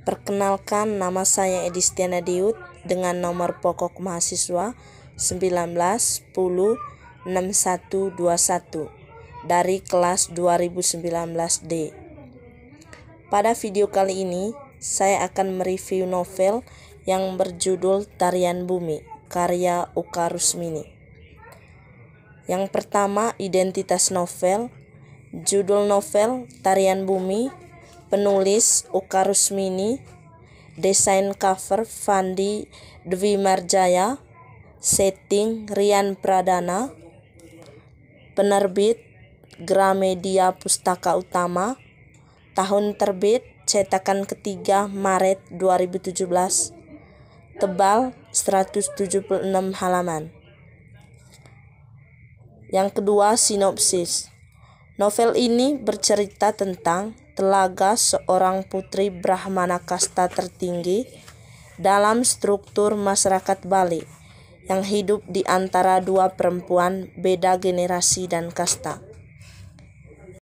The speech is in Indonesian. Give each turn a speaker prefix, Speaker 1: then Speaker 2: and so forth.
Speaker 1: Perkenalkan nama saya Edi Stiana Diut dengan nomor pokok mahasiswa 19106121 dari kelas 2019D. Pada video kali ini, saya akan mereview novel yang berjudul Tarian Bumi, karya Uka Rusmini. Yang pertama, identitas novel. Judul novel Tarian Bumi penulis Uka Rusmini, desain cover Fandi Dwi Marjaya, setting Rian Pradana, penerbit Gramedia Pustaka Utama, tahun terbit cetakan ketiga Maret 2017, tebal 176 halaman. Yang kedua, sinopsis. Novel ini bercerita tentang telaga seorang putri Brahmana kasta tertinggi dalam struktur masyarakat Bali yang hidup di antara dua perempuan beda generasi dan kasta.